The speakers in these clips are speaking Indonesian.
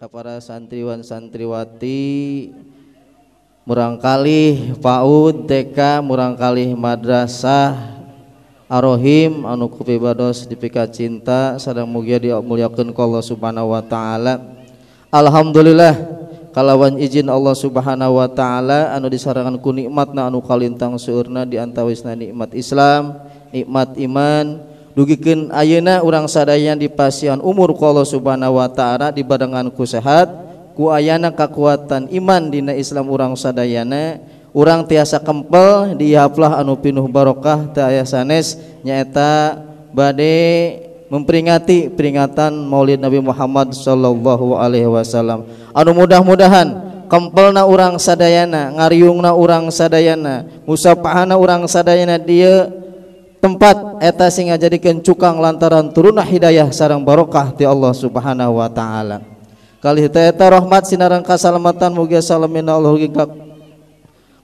kepada santriwan santriwati murangkali fa TK murangkali madrassah arohim anu kubados dika cinta sedang mu dia muuliapkan Allah Subhanahu wa ta'ala Alhamdulillah kalawan izin Allah subhanahu Wa ta'ala anu disaranganku nikmat na annu Kaliintang sururna dianta wissna nikmat Islam nikmat iman dan dugikin ayeuna orang saddayana di pasun umur kalau Subhanahu Wa ta'ala di badennganku sehat kuayayana kekuatan iman Dina Islam orang Sadayana orang tiasa kempel dihaplah anu pinuh Barokah taaya sanes nyata badde memperingati peringatan Maulid Nabi Muhammad Shallallahu Alaihi Wasallam anu mudah-mudahan kempel na orang Sadayana ngaryung na u Sadayana musa pahana orang Sadayana dia dia tempat eta sing ngajadikeun cukang lantaran turunah hidayah sarang barokah ti Allah Subhanahu wa taala. Kali hita eta rahmat sinarang kasalamatan mugi salamin Allah ugi ka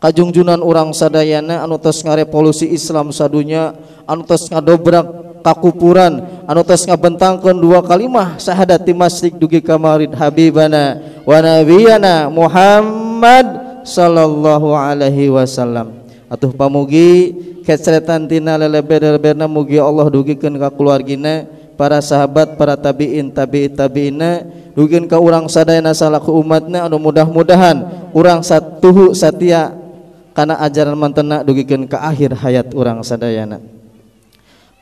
kajungjunan orang sadayana anutas tos ngarevolusi Islam sadunya anutas tos ngadobrak kakupuran anutas ngabentangkan dua kalimah syahadat ti dugi kamarid habibana wa nabiyana Muhammad sallallahu alaihi wasallam. Atuh pamugi keretan Allahkan ke keluarga para sahabat para tabiin tabi tabi dugin ke urang saddayana salahku umatnya ada mudah-mudahan urang satuhu setia karena ajaran mantennak dugikin ke akhir hayat urang Sadayana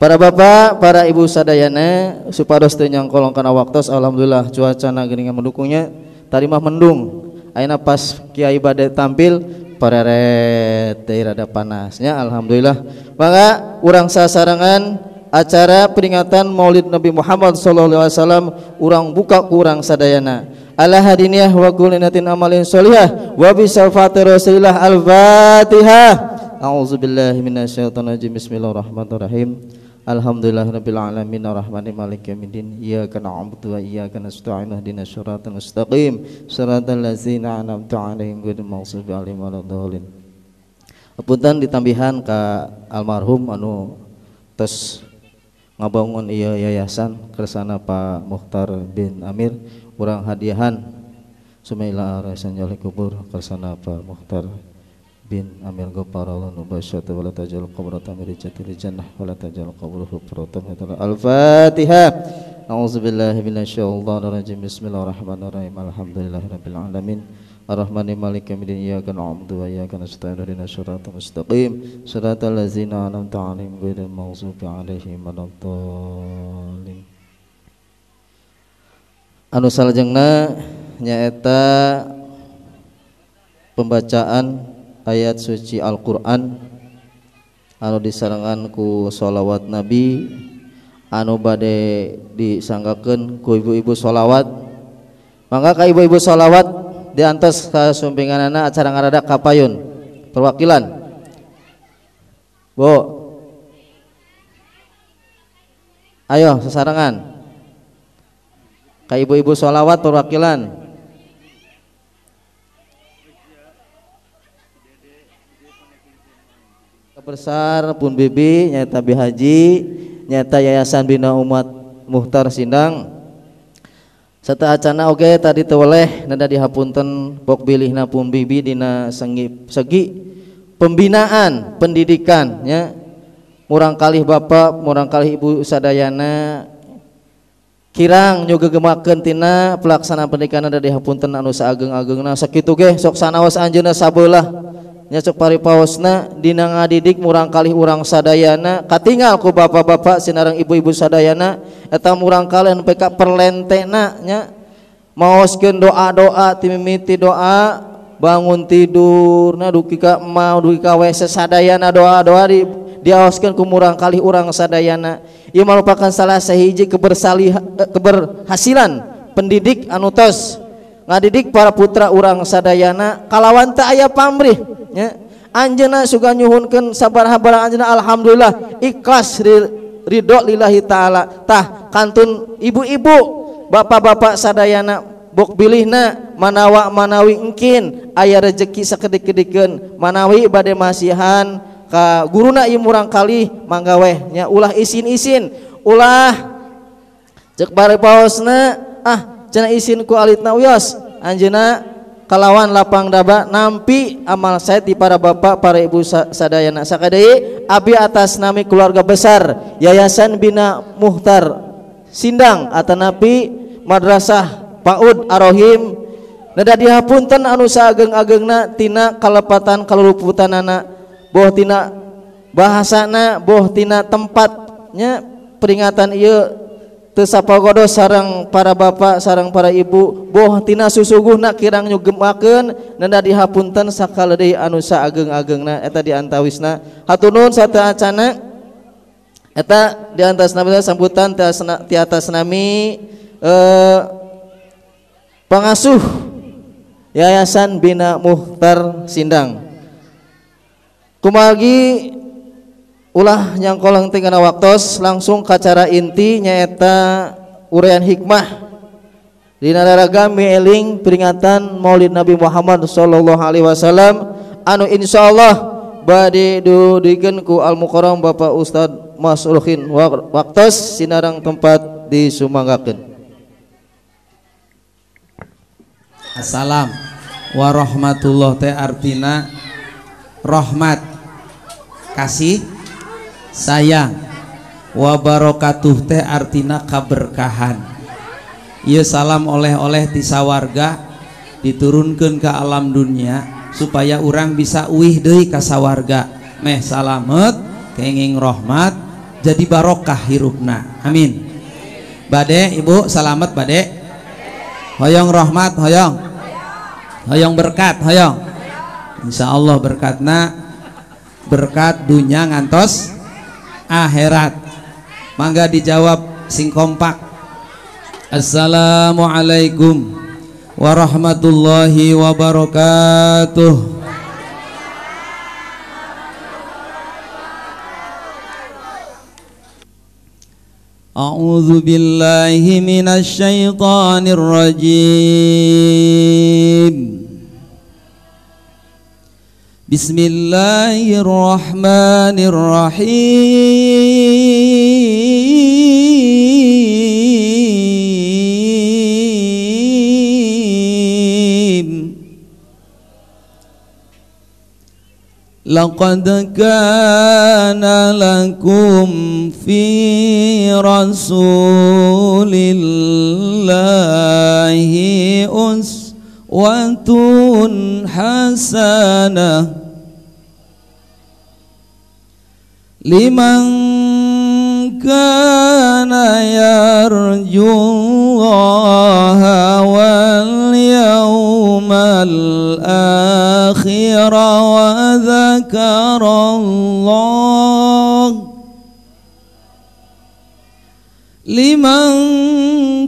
para bapak para ibu saddayanasti yang kolong karena waktus Alhamdulillah cuaca naing yang mendukungnya tamah mendung A pas Ki ibadah tampil pareret rada panasnya Alhamdulillah maka orang sasarangan acara peringatan maulid Nabi Muhammad SAW orang buka kurang sadayana ala hadiniah wa kulinatin amalin solihah wa bisafati rasulillah al-fatihah a'udzubillahi minasyaitonirrajim bismillahirrahmanirrahim Alhamdulillah Rabbil Alamin Ar-Rahmani Malik Din Iyaka na'abdu wa iyaka nasta'in Ahdina syurata mustaqim Syurata lazina anamtu alaihim Gudun maqsubi alim ala dolin Apuntan ditambihan ke almarhum anu tes ngabangun iya yayasan kersana Pak Mukhtar bin Amir Urang hadiahan sumaila Rasanya kubur kersana Pak Mukhtar bin Amir Gopar Allah nubasyata wa la tajal qabra tamiri jatil jannah wa la tajal qabra hukrata al fatiha A'udzubillahi minasyaitonir rajim Bismillahirrahmanirrahim rabbil alamin Ar-Rahmani Malik Yamidin Kan na'budu wa Kan nasta'in Rina syiratal mustaqim Al-Lazina ladzina Ta'alim Bidin Mawzubi maghdubi Manam Ta'alim Anu salajengna nyaeta pembacaan ayat suci Al-Quran anu diserangan ku sholawat Nabi anu bade disanggakan ku ibu-ibu sholawat maka ka ibu-ibu sholawat diantos ke sumpingan anak acara ngarada kapayun perwakilan Bo ayo sesarangan ka ibu-ibu sholawat perwakilan besar Pun Bibi nyata bihaji nyata Yayasan Bina Umat Muhtar Sindang serta acana oke okay, tadi teweleh nada dihapunten pok bilihna Pun Bibi dina sengi, segi pembinaan pendidikan ya murang kalih Bapak murang kalih Ibu Sadayana kirang juga gemaken tina pelaksanaan pendidikan ada dihapunten anu saageng agengna sakitu ge sok sanawas anjeunna sabola pari pausna Di ngadidik murangkali urang Sadayana Ka tinggal aku bapak-bapak Sinrang ibu-ibu Sadayana tam orang kalian peK per leente naaknya maukin doa-doa timiti doa bangun tidur nadukki Ka mau duwi KWadaana doa-doari diaken ke murangkali urang Sadayana dia mau merupakan salah seiik kebers eh, keberhasilan pendidik anutos ngadidik para putra urang Sadayana kalawan tak aya pambriih ya anjena suka nyuhunkan sabar-habar anjena alhamdulillah ikhlas ridho lillahi ta'ala tah kantun ibu-ibu bapak-bapak sadayana bok bilihna manawa manawi engkin ayah rezeki sekedik-kedikan manawi badai masihan ka guruna imurang kali manggawehnya ulah isin-isin ulah cek bare pausna ah cina isin ku alitna uyos anjena kalawan lapang daba nampi amal saya di para bapak para ibu sadayana sakadai abi atas nami keluarga besar yayasan bina muhtar sindang atanapi madrasah paud arohim nada dihapunten anu ageng agengna tina kalepatan anak boh tina bahasana boh tina tempatnya peringatan iya tesapagodo sarang para bapak sarang para ibu boh tina susuguh nak kirang nyugemaken nanda dihapunten sakaledei anu ageng agengna eta diantawisna hatunun sata acana eta di atas nami sambutan ti atas nami eh, pengasuh Yayasan Bina Muhtar Sindang kumagi ulah yang kolong tinggal waktos langsung ke cara inti nyaeta uraian hikmah di nararaga mieling peringatan Maulid Nabi Muhammad Sallallahu Alaihi Wasallam anu insya Allah badi dudikan ku al mukarram Bapak Ustad Mas Ulhin waktos sinarang tempat di Sumanggakeun. Assalam warahmatullah teh artina rahmat kasih sayang wabarakatuh teh artina kaberkahan iya salam oleh-oleh warga diturunkan ke alam dunia supaya orang bisa uih dari ke sawarga meh salamet kenging rahmat jadi barokah hirupna amin bade ibu salamet bade hoyong rahmat hoyong hoyong berkat hoyong insyaallah berkatna berkat dunia ngantos akhirat mangga dijawab sing kompak Assalamualaikum warahmatullahi wabarakatuh أعوذ بالله من الشيطان الرجيم بسم الله الرحمن الرحيم لقد كان لكم في رسول الله أسوة حسنة لمن كان يرجو الله واليوم الآخر وذكر الله لمن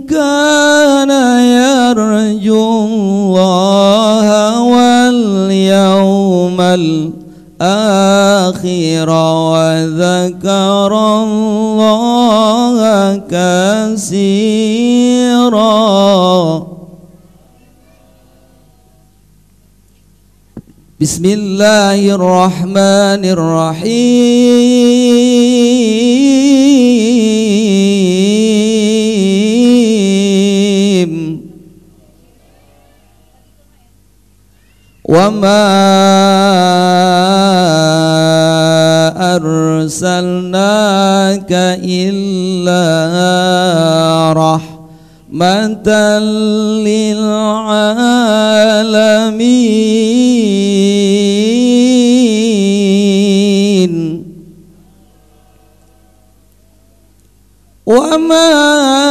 كان يرجو الله واليوم الآخر الآخرة وذكر الله كثيرا بسم الله الرحمن الرحيم وما أرسلناك إلا رحمة للعالمين وما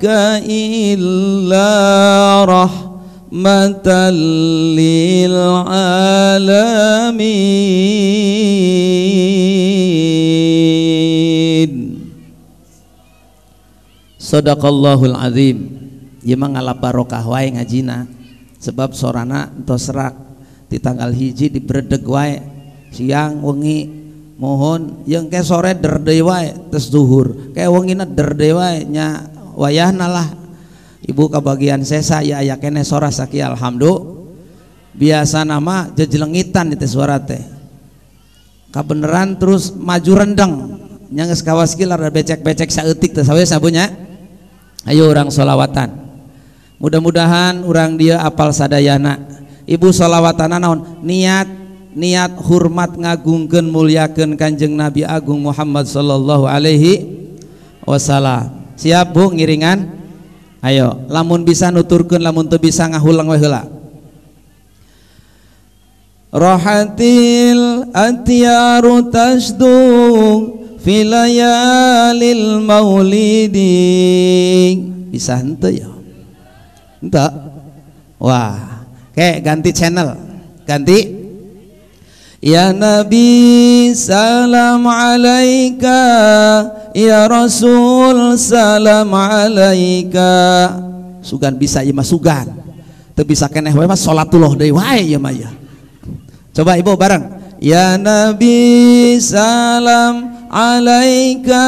ka illa rahmatan lil alamin Sadaqallahul azim Ia ya mangala barokah wae ngajina sebab sorana doserak di tanggal hiji di bredeg wae siang wengi mohon yang ke sore derde wae terus duhur kayak wengina derde wae nya bayanalah ibu ke bagian sesa yayakene soki Alhamdul biasa nama jele ngin di ke beneran terus maju rendengnyanges sekiecek-nya Ayo orang sholawatan mudah-mudahan orang dia apal saddayana ibu sholawatan anon niat niat hurmat ngagungken muliaken Kanjeng Nabi Agung Muhammad Shallallahu Alaihi Was siap Bu ngiringan ayo lamun bisa nuturkan lamun tuh bisa ngahulang wehula rohatil antiaru tasdung filayalil maulidi bisa ente ya Ente? wah oke ganti channel ganti Ya Nabi salam alaika Ya Rasul salam alaika Sugan bisa ya mas sugan Terbisa kena wae mas sholatullah dari wae ya maya Coba ibu bareng Ya Nabi salam alaika alaika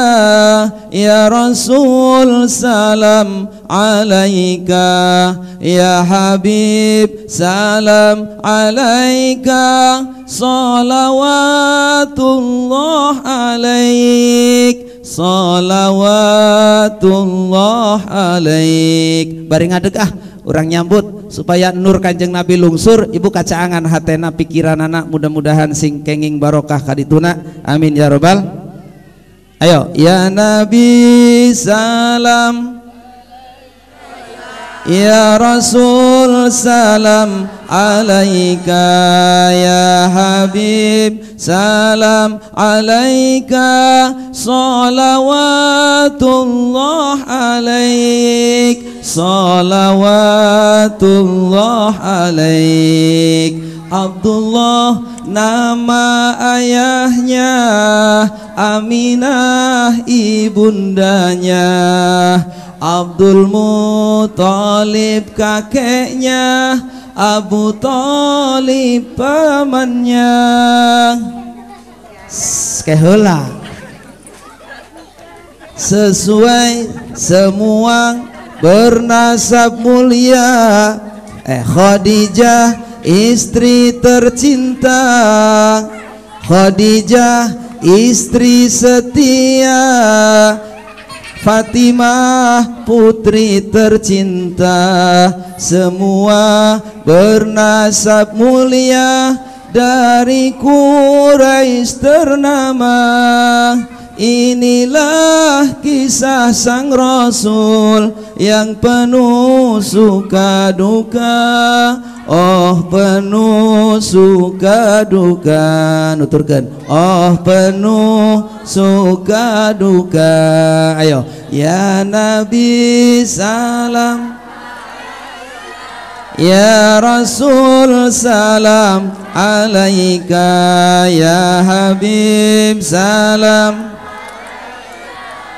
ya Rasul salam alaika ya Habib salam alaika salawatullah alaik salawatullah alaik bari adakah? ah orang nyambut supaya nur kanjeng Nabi lungsur ibu kacaangan hatena pikiran anak mudah-mudahan sing kenging barokah kadituna amin ya robbal Ayo, ya Nabi salam Ya Rasul salam alaika ya Habib salam alaika salawatullah alaik salawatullah alaik Abdullah nama ayahnya Aminah ibundanya Abdul Muthalib kakeknya Abu Talib pamannya Kehola Sesuai semua bernasab mulia Eh Khadijah istri tercinta Khadijah istri setia Fatimah putri tercinta Semua bernasab mulia Dari Quraisy ternama Inilah kisah sang Rasul Yang penuh suka duka Oh penuh suka duka Nuturkan Oh penuh suka duka Ayo Ya Nabi salam Ya Rasul salam alaika Ya Habib salam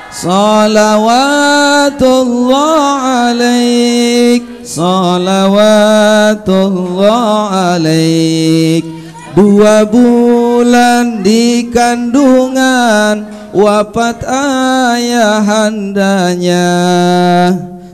Salawatullah alaik Salawatullah alaik Dua bulan di kandungan Wapat ayahandanya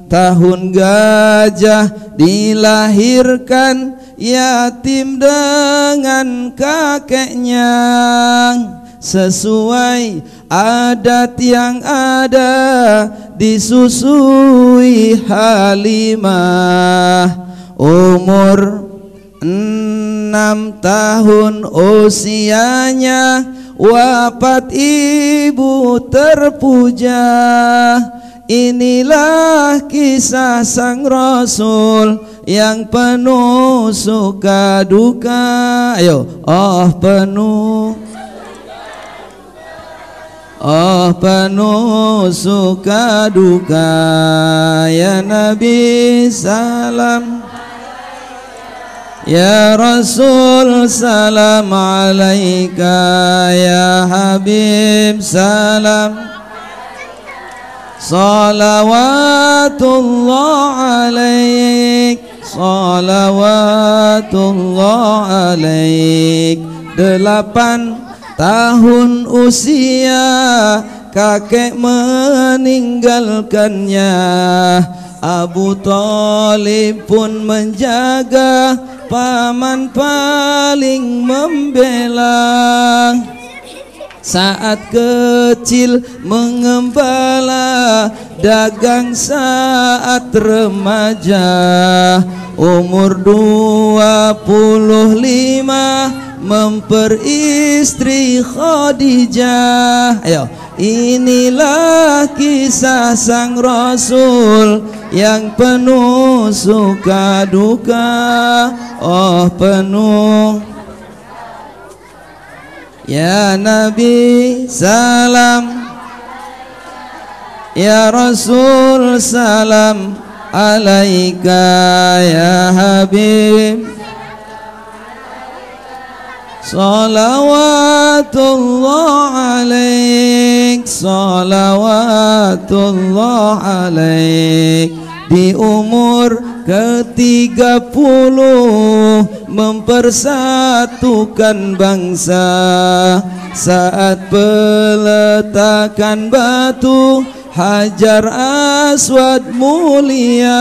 Tahun gajah dilahirkan Yatim dengan kakeknya Salawatullah alaik sesuai adat yang ada disusui Halimah umur enam tahun usianya wafat ibu terpuja inilah kisah sang rasul yang penuh suka duka ayo oh penuh Oh penuh suka duka Ya Nabi salam Ya Rasul salam alaika Ya Habib salam Salawatullah alaik Salawatullah alaik Delapan tahun usia kakek meninggalkannya Abu Talib pun menjaga paman paling membela saat kecil mengembala dagang saat remaja umur 25 memperistri Khadijah ayo inilah kisah sang Rasul yang penuh suka duka oh penuh ya Nabi salam Ya Rasul salam alaika ya Habib Salawatullah alaik Salawatullah alaik Di umur ketiga puluh Mempersatukan bangsa Saat peletakan batu Hajar Aswad mulia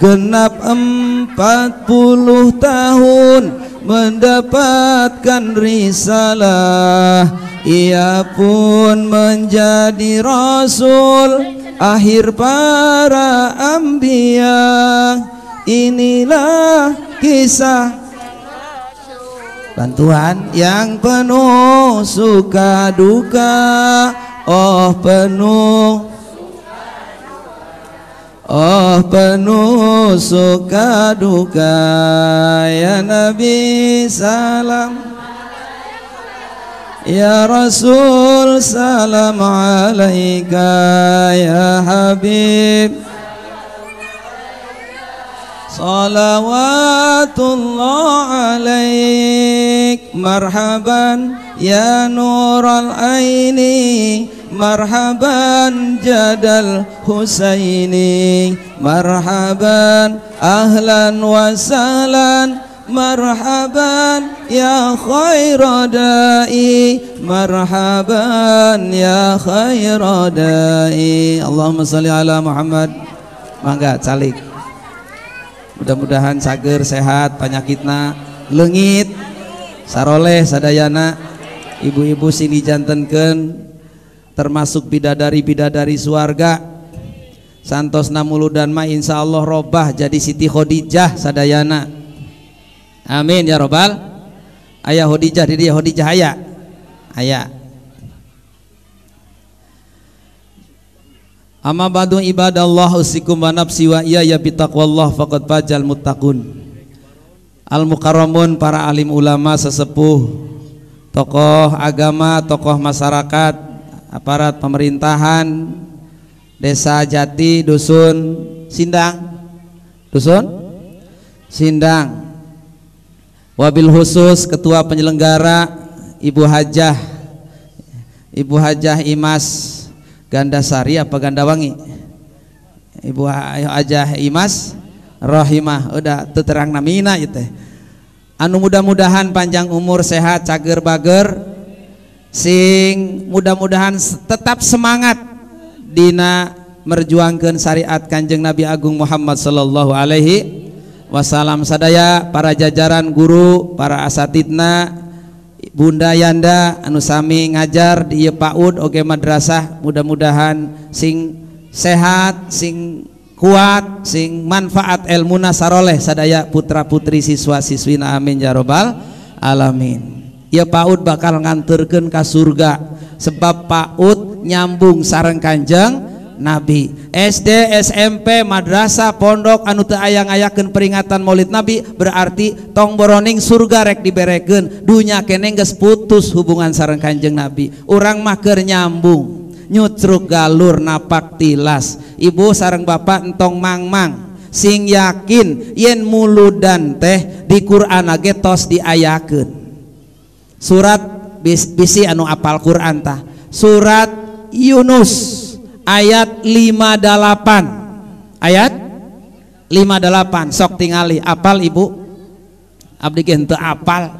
Genap empat puluh tahun mendapatkan risalah ia pun menjadi rasul akhir para ambia inilah kisah bantuan yang penuh suka duka oh penuh Oh penuh suka duka Ya Nabi salam Ya Rasul salam alaika Ya Habib Salawatullah alaik Marhaban ya nurul aini marhaban jadal husaini marhaban ahlan wasalan marhaban ya khairadai marhaban ya khairadai Allahumma salli ala Muhammad mangga calik mudah-mudahan sager sehat penyakitna lengit saroleh sadayana ibu-ibu sini jantenken termasuk bidadari-bidadari suarga Santos Namulu dan ma insya Allah robah jadi Siti Khadijah sadayana amin ya robbal ayah Khadijah diri dia Khadijah ayah ayah Amma ba'du ibadallah usikum wa nafsi wa iya ya bitaqwallah faqad fajal muttaqun Al mukarramun para alim ulama sesepuh tokoh agama, tokoh masyarakat, aparat pemerintahan, desa Jati, dusun Sindang, dusun Sindang, wabil khusus ketua penyelenggara Ibu Hajah, Ibu Hajah Imas Ganda Gandasari apa Wangi, Ibu Hajah Imas Rohimah, udah terang namina ya anu mudah-mudahan panjang umur sehat cager bager sing mudah-mudahan tetap semangat Dina merjuangkan syariat Kanjeng Nabi Agung Muhammad sallallahu Alaihi Wasallam sadaya para jajaran guru para asatidna Bunda Yanda anu sami ngajar di Paud oke Madrasah mudah-mudahan sing sehat sing kuat sing manfaat ilmuna saroleh sadaya putra putri siswa siswina amin ya robbal alamin ya paut bakal nganturkan ke surga sebab paut nyambung sarang kanjeng Nabi SD SMP madrasah pondok anu teu ayang-ayakeun peringatan Maulid Nabi berarti tong boroning surga rek dibereken dunya kene geus putus hubungan sareng Kanjeng Nabi urang mah keur nyambung nyutruk galur napak tilas Ibu sarang Bapakpak entong Mang-mang sing yakin yen mulu dan teh di Quran getos diyakin surat bisi anu aal Quranah surat Yunus ayat 58 ayat 58 sok tinggal apal Ibu Abdi untuk apal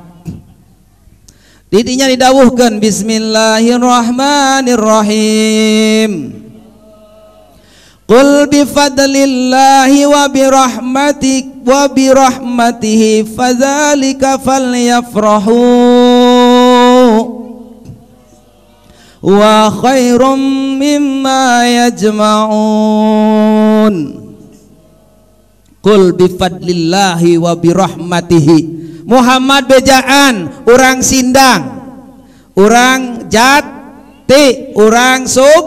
didinya didawgen Bismillahirrohmanirrohim Qul bi fadlillahi wa bi rahmatik wa bi rahmatihi fadzalika falyafrahu wa khairum mimma yajma'un Qul bi fadlillahi wa bi rahmatihi Muhammad bejaan orang sindang orang jati orang sub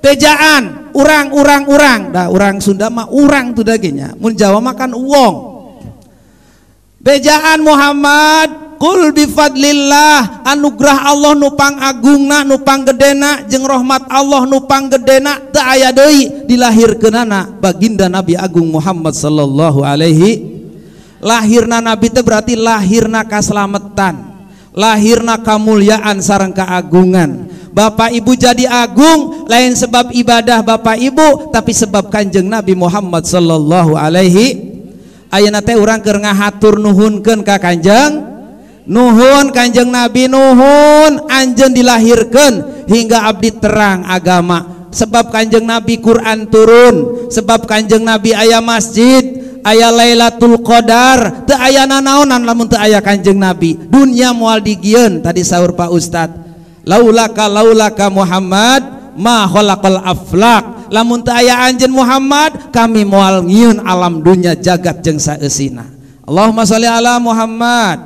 bejaan urang urang urang dah urang Sunda mah urang tuh dagingnya mun makan uang bejaan Muhammad kul bifadlillah anugerah Allah nupang agungna nupang gedena jeng rahmat Allah nupang gedena teu aya deui dilahirkeunana baginda Nabi Agung Muhammad sallallahu alaihi lahirna Nabi itu berarti lahirna keselamatan lahirna kemuliaan, sarang keagungan Bapak Ibu jadi agung lain sebab ibadah Bapak Ibu tapi sebab Kanjeng Nabi Muhammad Shallallahu Alaihi ayanate uaturhun ke Kanjeng nuhun Kanjeng nabi Nuhun anjeng dilahirkan hingga Abdi terang agama sebab Kanjeng nabi Quran turun sebab Kanjeng nabi ayah masjid aya Lailatul Qadadar the ayana naan untuk aya Kanjeng nabi dunia mualdig tadi sahur Pak Ustad laulaka laulaka Muhammad dan ma khalaqal aflak lamun teu aya Muhammad kami moal ngieun alam dunya jagat jengsa saeusina Allahumma sholli ala Muhammad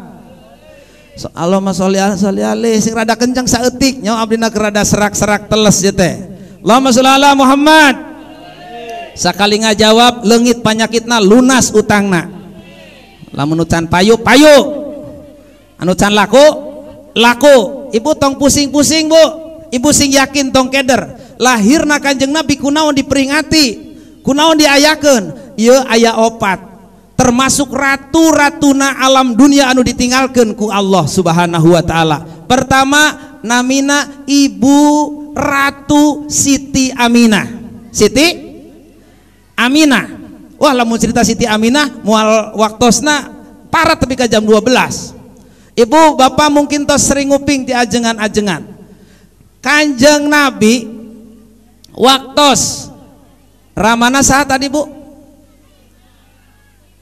so, Allahumma sholli ala sholli ala sing rada kencang saeutik nyaho abdina rada serak-serak teles je teh Allahumma sholli ala Muhammad sakali ngajawab leungit panyakitna lunas utangna lamun ucan payu payu anu can laku laku ibu tong pusing-pusing bu ibu sing yakin tong keder lahirna kanjeng nabi kunaon diperingati kunaon diayakan iya ayah opat termasuk ratu-ratuna alam dunia anu ditinggalkan ku Allah subhanahu wa ta'ala pertama namina ibu ratu Siti Aminah Siti Aminah wah lamun cerita Siti Aminah mual waktosna parah tapi ke jam 12 ibu bapak mungkin tos sering nguping di ajengan-ajengan Kanjeng Nabi waktos Ramana saat tadi Bu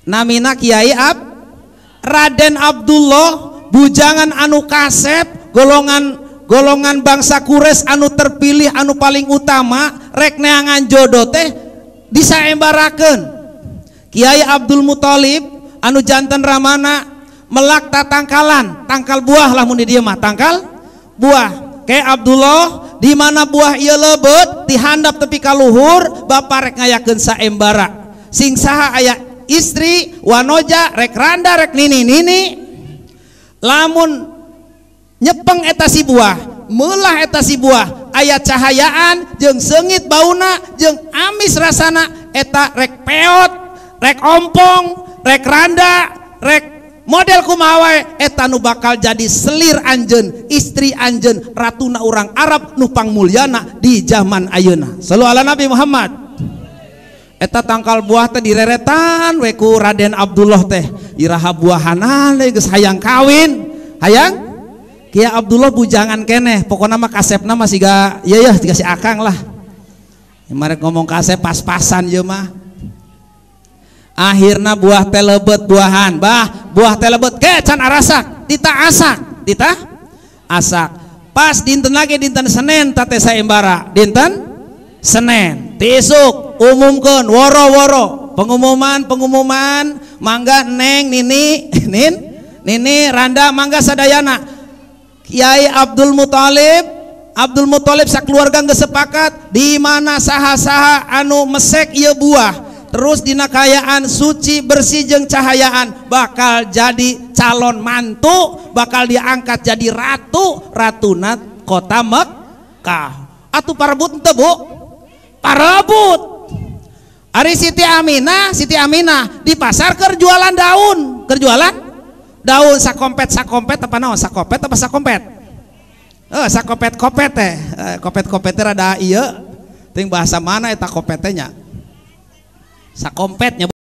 Namina Kiai Ab Raden Abdullah bujangan anu kasep golongan golongan bangsa kures anu terpilih anu paling utama rek neangan jodoh teh disaembarakeun Kiai Abdul Muthalib anu jantan Ramana melak Tangkalan tangkal buah lah muni dia mah tangkal buah Abdullah dimana buah ia lebet dihandap tepi ka luhur Bapak rekaya gensa Mbara singsaha ayat istri wanoja rek Rand rek ni lamun nyepeng etasi buahmulalah etasi buah ayat cahayaan je sengitbauuna je amis rasana eta rek peot rek ommpong rek ran rek model kumawai etanu eh, bakal jadi selir Anjen istri Anjen Ratuna orang Arab nupang Muliana di zaman Ayuna. selalu Nabi Muhammad eta tangkal buah teh direretan weku Raden Abdullah teh iraha buah buahanan geus hayang kawin hayang Kia Abdullah bujangan keneh Pokok nama kasepna masih ga. ya ya dikasih akang lah mereka ngomong kasep pas-pasan ya mah akhirnya buah telebet buahan bah buah telebet kecan can arasak dita asak dita asak pas dinten lagi dinten senen tate saya embara dinten senen tisuk umumkan woro woro pengumuman pengumuman mangga neng nini nin nini randa mangga sadayana kiai Abdul Mutalib Abdul Mutalib sekeluarga nggak sepakat di mana saha-saha anu mesek iya buah terus dina kayaan suci bersih jeng cahayaan bakal jadi calon mantu bakal diangkat jadi ratu ratunat kota Mekkah atau parebut ente bu parebut Ari Siti Aminah Siti Aminah di pasar kerjualan daun kerjualan daun sakompet sakompet apa naon sakopet apa sakompet eh sakopet kopet teh eh, kopet kopet ada iya ting bahasa mana eta kopetnya sakompetnya